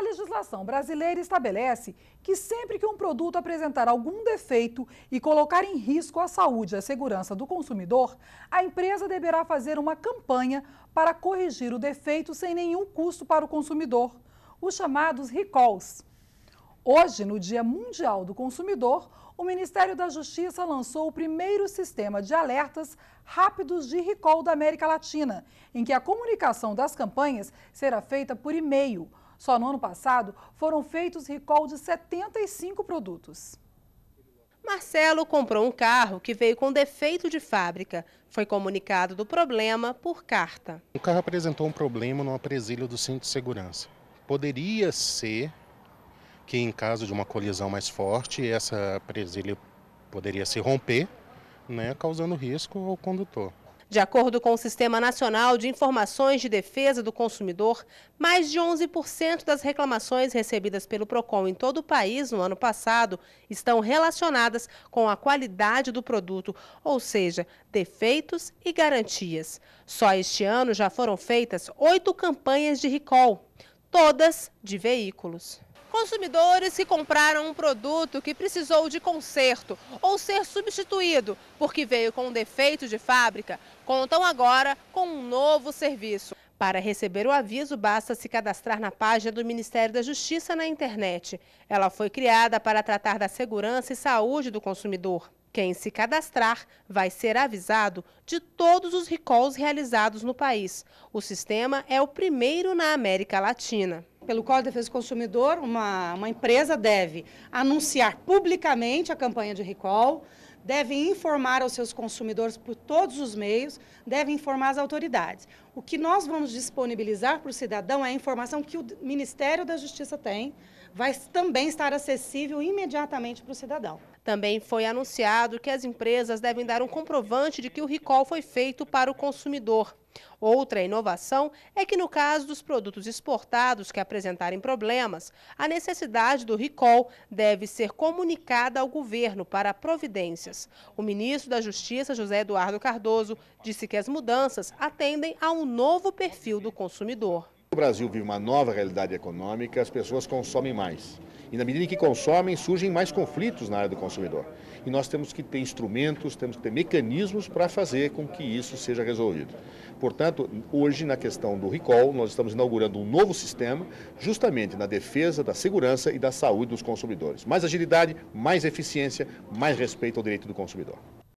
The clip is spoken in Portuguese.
A legislação brasileira estabelece que sempre que um produto apresentar algum defeito e colocar em risco a saúde e a segurança do consumidor, a empresa deverá fazer uma campanha para corrigir o defeito sem nenhum custo para o consumidor, os chamados recalls. Hoje, no Dia Mundial do Consumidor, o Ministério da Justiça lançou o primeiro sistema de alertas rápidos de recall da América Latina, em que a comunicação das campanhas será feita por e-mail. Só no ano passado foram feitos recall de 75 produtos. Marcelo comprou um carro que veio com defeito de fábrica. Foi comunicado do problema por carta. O carro apresentou um problema no presilha do cinto de segurança. Poderia ser que em caso de uma colisão mais forte, essa presilha poderia se romper, né, causando risco ao condutor. De acordo com o Sistema Nacional de Informações de Defesa do Consumidor, mais de 11% das reclamações recebidas pelo PROCON em todo o país no ano passado estão relacionadas com a qualidade do produto, ou seja, defeitos e garantias. Só este ano já foram feitas oito campanhas de recall, todas de veículos. Consumidores que compraram um produto que precisou de conserto ou ser substituído porque veio com um defeito de fábrica, contam agora com um novo serviço. Para receber o aviso, basta se cadastrar na página do Ministério da Justiça na internet. Ela foi criada para tratar da segurança e saúde do consumidor. Quem se cadastrar vai ser avisado de todos os recalls realizados no país. O sistema é o primeiro na América Latina pelo Código de Defesa do Consumidor, uma, uma empresa deve anunciar publicamente a campanha de recall, deve informar aos seus consumidores por todos os meios, deve informar as autoridades. O que nós vamos disponibilizar para o cidadão é a informação que o Ministério da Justiça tem, vai também estar acessível imediatamente para o cidadão. Também foi anunciado que as empresas devem dar um comprovante de que o recall foi feito para o consumidor. Outra inovação é que, no caso dos produtos exportados que apresentarem problemas, a necessidade do recall deve ser comunicada ao governo para providências. O ministro da Justiça, José Eduardo Cardoso, disse que as mudanças atendem a um novo perfil do consumidor. O Brasil vive uma nova realidade econômica, as pessoas consomem mais. E na medida em que consomem, surgem mais conflitos na área do consumidor. E nós temos que ter instrumentos, temos que ter mecanismos para fazer com que isso seja resolvido. Portanto, hoje, na questão do recall, nós estamos inaugurando um novo sistema, justamente na defesa da segurança e da saúde dos consumidores. Mais agilidade, mais eficiência, mais respeito ao direito do consumidor.